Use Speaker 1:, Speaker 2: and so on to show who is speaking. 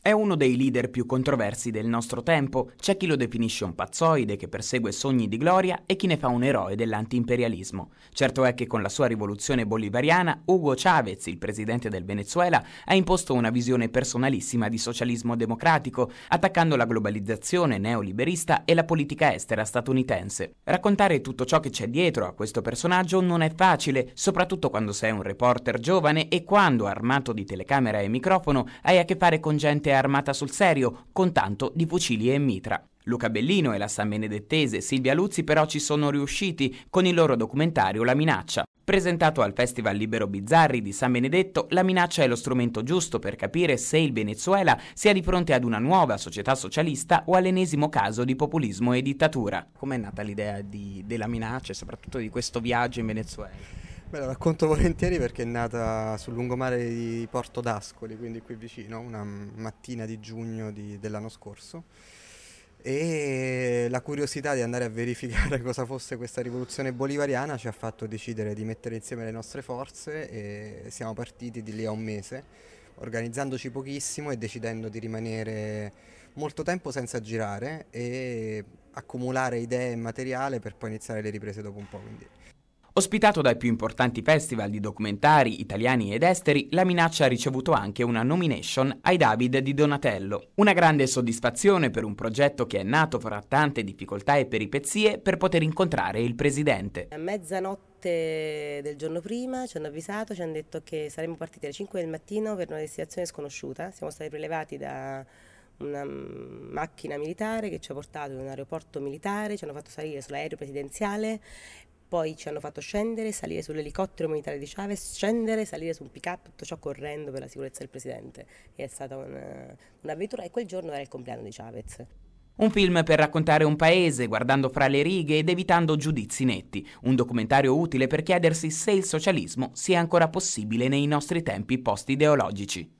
Speaker 1: È uno dei leader più controversi del nostro tempo, c'è chi lo definisce un pazzoide che persegue sogni di gloria e chi ne fa un eroe dell'antiimperialismo. Certo è che con la sua rivoluzione bolivariana Hugo Chavez, il presidente del Venezuela, ha imposto una visione personalissima di socialismo democratico, attaccando la globalizzazione neoliberista e la politica estera statunitense. Raccontare tutto ciò che c'è dietro a questo personaggio non è facile, soprattutto quando sei un reporter giovane e quando, armato di telecamera e microfono, hai a che fare con gente veramente armata sul serio, con tanto di fucili e mitra. Luca Bellino e la San Benedettese Silvia Luzzi però ci sono riusciti con il loro documentario La minaccia. Presentato al Festival Libero Bizzarri di San Benedetto, la minaccia è lo strumento giusto per capire se il Venezuela sia di fronte ad una nuova società socialista o all'ennesimo caso di populismo e dittatura. Com'è nata l'idea di, della minaccia e soprattutto di questo viaggio in Venezuela?
Speaker 2: Beh, la racconto volentieri perché è nata sul lungomare di Porto d'Ascoli, quindi qui vicino, una mattina di giugno di, dell'anno scorso. E la curiosità di andare a verificare cosa fosse questa rivoluzione bolivariana ci ha fatto decidere di mettere insieme le nostre forze e siamo partiti di lì a un mese, organizzandoci pochissimo e decidendo di rimanere molto tempo senza girare e accumulare idee e materiale per poi iniziare le riprese dopo un po'. Quindi.
Speaker 1: Ospitato dai più importanti festival di documentari italiani ed esteri, La Minaccia ha ricevuto anche una nomination ai David di Donatello. Una grande soddisfazione per un progetto che è nato fra tante difficoltà e peripezie per poter incontrare il presidente.
Speaker 3: A mezzanotte del giorno prima ci hanno avvisato, ci hanno detto che saremmo partiti alle 5 del mattino per una destinazione sconosciuta. Siamo stati prelevati da una macchina militare che ci ha portato in un aeroporto militare, ci hanno fatto salire sull'aereo presidenziale poi ci hanno fatto scendere, salire sull'elicottero militare di Chavez, scendere, salire su un pick-up, tutto ciò correndo per la sicurezza del presidente. E è stata un, un'avventura e quel giorno era il compleanno di Chavez.
Speaker 1: Un film per raccontare un paese guardando fra le righe ed evitando giudizi netti, un documentario utile per chiedersi se il
Speaker 3: socialismo sia ancora possibile nei nostri tempi post-ideologici.